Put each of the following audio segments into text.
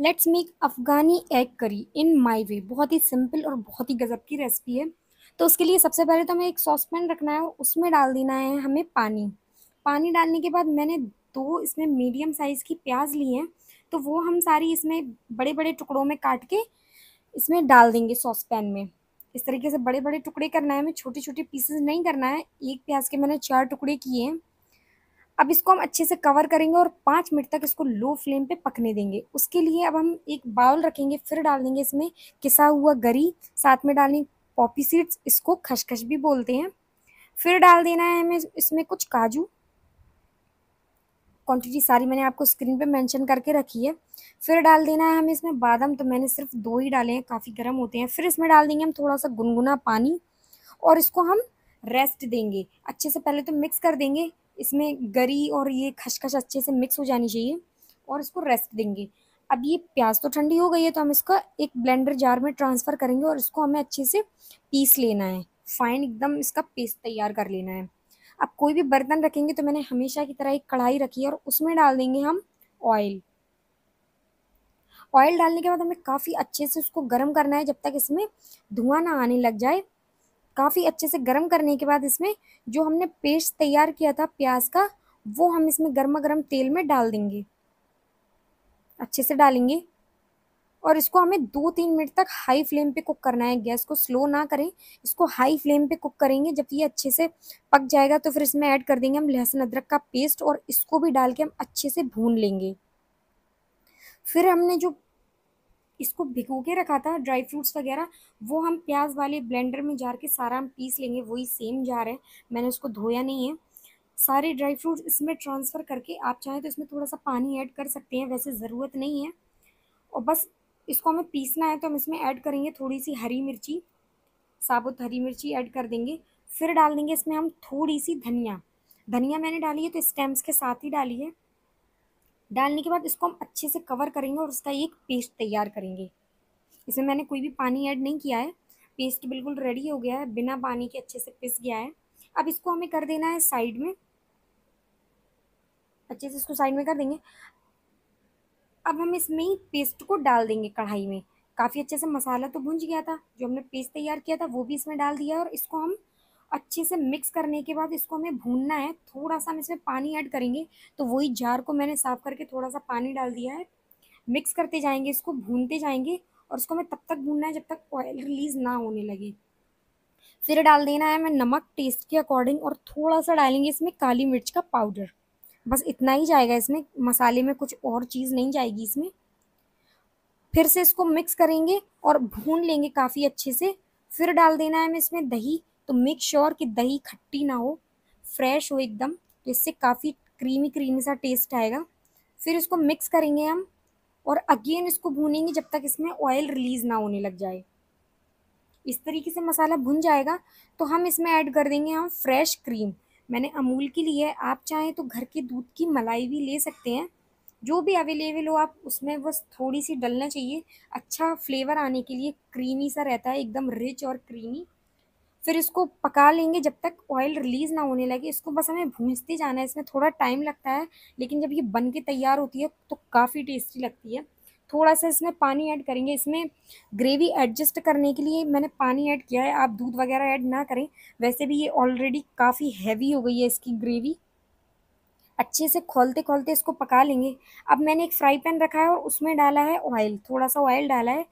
let's make Afghani egg curry इन माई वे बहुत ही simple और बहुत ही गज़ब की रेसिपी है तो उसके लिए सबसे पहले तो हमें एक सॉस पैन रखना है उसमें डाल देना है हमें पानी पानी डालने के बाद मैंने दो इसमें मीडियम साइज़ की प्याज ली हैं तो वो हम सारी इसमें बड़े बड़े टुकड़ों में काट के इसमें डाल देंगे सॉस पैन में इस तरीके से बड़े बड़े टुकड़े करना है हमें छोटे छोटे पीसेस नहीं करना है एक प्याज के मैंने चार टुकड़े किए हैं अब इसको हम अच्छे से कवर करेंगे और पाँच मिनट तक इसको लो फ्लेम पे पकने देंगे उसके लिए अब हम एक बाउल रखेंगे फिर डाल देंगे इसमें किसा हुआ गरी साथ में डालनी पॉपी सीड्स इसको खशखश भी बोलते हैं फिर डाल देना है हमें इसमें कुछ काजू क्वांटिटी सारी मैंने आपको स्क्रीन पे मेंशन करके रखी है फिर डाल देना है हमें इसमें बादाम तो मैंने सिर्फ दो ही डाले हैं काफ़ी गर्म होते हैं फिर इसमें डाल देंगे हम थोड़ा सा गुनगुना पानी और इसको हम रेस्ट देंगे अच्छे से पहले तो मिक्स कर देंगे इसमें गरी और ये खशखश अच्छे से मिक्स हो जानी चाहिए और इसको रेस्ट देंगे अब ये प्याज तो ठंडी हो गई है तो हम इसका एक ब्लेंडर जार में ट्रांसफ़र करेंगे और इसको हमें अच्छे से पीस लेना है फाइन एकदम इसका पेस्ट तैयार कर लेना है अब कोई भी बर्तन रखेंगे तो मैंने हमेशा की तरह एक कढ़ाई रखी है और उसमें डाल देंगे हम ऑयल ऑयल डालने के बाद हमें काफ़ी अच्छे से उसको गर्म करना है जब तक इसमें धुआं ना आने लग जाए काफ़ी अच्छे से गर्म करने के बाद इसमें जो हमने पेस्ट तैयार किया था प्याज का वो हम इसमें गर्मा गर्म तेल में डाल देंगे अच्छे से डालेंगे और इसको हमें दो तीन मिनट तक हाई फ्लेम पे कुक करना है गैस को स्लो ना करें इसको हाई फ्लेम पे कुक करेंगे जब ये अच्छे से पक जाएगा तो फिर इसमें ऐड कर देंगे हम लहसुन अदरक का पेस्ट और इसको भी डाल के हम अच्छे से भून लेंगे फिर हमने जो इसको भिगो के रखा था ड्राई फ्रूट्स वगैरह वो हम प्याज वाले ब्लेंडर में जार के सारा हम पीस लेंगे वही सेम जार है मैंने उसको धोया नहीं है सारे ड्राई फ्रूट्स इसमें ट्रांसफ़र करके आप चाहें तो इसमें थोड़ा सा पानी ऐड कर सकते हैं वैसे ज़रूरत नहीं है और बस इसको हमें पीसना है तो हम इसमें ऐड करेंगे थोड़ी सी हरी मिर्ची साबुत हरी मिर्ची ऐड कर देंगे फिर डाल देंगे इसमें हम थोड़ी सी धनिया धनिया मैंने डाली है तो स्टेम्स के साथ ही डाली है डालने के बाद इसको हम अच्छे से कवर करेंगे और उसका एक पेस्ट तैयार करेंगे इसमें मैंने कोई भी पानी ऐड नहीं किया है पेस्ट बिल्कुल रेडी हो गया है बिना पानी के अच्छे से पिस गया है अब इसको हमें कर देना है साइड में अच्छे से इसको साइड में कर देंगे अब हम इसमें ही पेस्ट को डाल देंगे कढ़ाई में काफ़ी अच्छे से मसाला तो भुंज गया था जो हमने पेस्ट तैयार किया था वो भी इसमें डाल दिया और इसको हम अच्छे से मिक्स करने के बाद इसको हमें भूनना है थोड़ा सा हम इसमें पानी ऐड करेंगे तो वही जार को मैंने साफ़ करके थोड़ा सा पानी डाल दिया है मिक्स करते जाएंगे इसको भूनते जाएंगे और इसको हमें तब तक भूनना है जब तक ऑयल रिलीज़ ना होने लगे फिर डाल देना है हमें नमक टेस्ट के अकॉर्डिंग और थोड़ा सा डालेंगे इसमें काली मिर्च का पाउडर बस इतना ही जाएगा इसमें मसाले में कुछ और चीज़ नहीं जाएगी इसमें फिर से इसको मिक्स करेंगे और भून लेंगे काफ़ी अच्छे से फिर डाल देना है हमें इसमें दही तो मेक श्योर sure कि दही खट्टी ना हो फ्रेश हो एकदम तो इससे काफ़ी क्रीमी क्रीमी सा टेस्ट आएगा फिर इसको मिक्स करेंगे हम और अगेन इसको भूनेंगे जब तक इसमें ऑयल रिलीज़ ना होने लग जाए इस तरीके से मसाला भुन जाएगा तो हम इसमें ऐड कर देंगे हम फ्रेश क्रीम मैंने अमूल की ली है आप चाहें तो घर के दूध की मलाई भी ले सकते हैं जो भी अवेलेबल हो आप उसमें बस थोड़ी सी डलना चाहिए अच्छा फ्लेवर आने के लिए क्रीमी सा रहता है एकदम रिच और क्रीमी फिर इसको पका लेंगे जब तक ऑयल रिलीज़ ना होने लगे इसको बस हमें भूंजते जाना है इसमें थोड़ा टाइम लगता है लेकिन जब ये बन के तैयार होती है तो काफ़ी टेस्टी लगती है थोड़ा सा इसमें पानी ऐड करेंगे इसमें ग्रेवी एडजस्ट करने के लिए मैंने पानी ऐड किया है आप दूध वगैरह ऐड ना करें वैसे भी ये ऑलरेडी काफ़ी हैवी हो गई है इसकी ग्रेवी अच्छे से खोलते खोलते इसको पका लेंगे अब मैंने एक फ्राई पैन रखा है और उसमें डाला है ऑयल थोड़ा सा ऑयल डाला है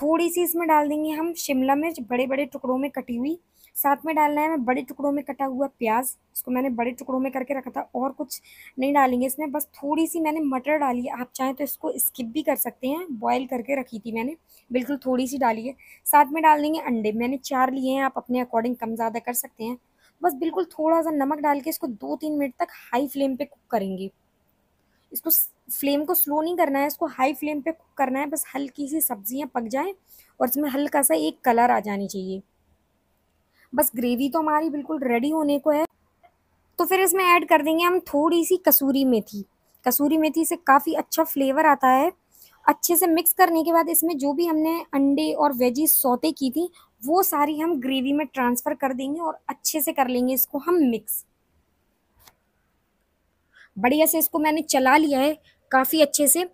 थोड़ी सी इसमें डाल देंगे हम शिमला मिर्च बड़े बड़े टुकड़ों में कटी हुई साथ में डालना है हमें बड़े टुकड़ों में कटा हुआ प्याज उसको मैंने बड़े टुकड़ों में करके रखा था और कुछ नहीं डालेंगे इसमें बस थोड़ी सी मैंने मटर डाली है आप चाहें तो इसको स्किप भी कर सकते हैं बॉईल करके रखी थी मैंने बिल्कुल थोड़ी सी डाली है साथ में डाल देंगे अंडे मैंने चार लिए हैं आप अपने अकॉर्डिंग कम ज़्यादा कर सकते हैं बस बिल्कुल थोड़ा सा नमक डाल के इसको दो तीन मिनट तक हाई फ्लेम पर कुक करेंगे इसको फ्लेम को स्लो नहीं करना है इसको हाई फ्लेम पे कुक करना है बस हल्की सी सब्जियां पक जाएं और इसमें हल्का सा एक कलर आ जानी चाहिए बस ग्रेवी तो हमारी बिल्कुल रेडी होने को है तो फिर इसमें ऐड कर देंगे हम थोड़ी सी कसूरी मेथी कसूरी मेथी से काफ़ी अच्छा फ्लेवर आता है अच्छे से मिक्स करने के बाद इसमें जो भी हमने अंडे और वेजी सौते की थी वो सारी हम ग्रेवी में ट्रांसफ़र कर देंगे और अच्छे से कर लेंगे इसको हम मिक्स बढ़िया से इसको मैंने चला लिया है काफ़ी अच्छे से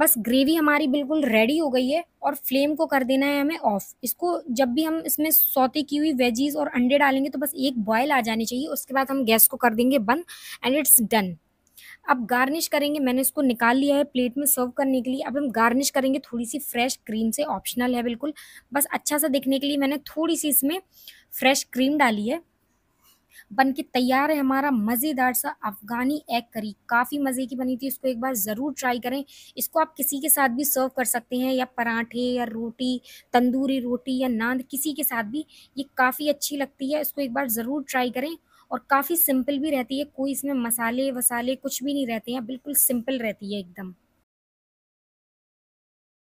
बस ग्रेवी हमारी बिल्कुल रेडी हो गई है और फ्लेम को कर देना है हमें ऑफ इसको जब भी हम इसमें सौते की हुई वेजीज और अंडे डालेंगे तो बस एक बॉयल आ जानी चाहिए उसके बाद हम गैस को कर देंगे बंद एंड इट्स डन अब गार्निश करेंगे मैंने इसको निकाल लिया है प्लेट में सर्व करने के लिए अब हम गार्निश करेंगे थोड़ी सी फ्रेश क्रीम से ऑप्शनल है बिल्कुल बस अच्छा सा दिखने के लिए मैंने थोड़ी सी इसमें फ्रेश क्रीम डाली है बन के तैयार है हमारा मज़ेदार सा अफ़गानी एग करी काफ़ी मज़े की बनी थी इसको एक बार ज़रूर ट्राई करें इसको आप किसी के साथ भी सर्व कर सकते हैं या पराठे या रोटी तंदूरी रोटी या नांद किसी के साथ भी ये काफ़ी अच्छी लगती है इसको एक बार ज़रूर ट्राई करें और काफ़ी सिंपल भी रहती है कोई इसमें मसाले वसाले कुछ भी नहीं रहते हैं बिल्कुल सिंपल रहती है एकदम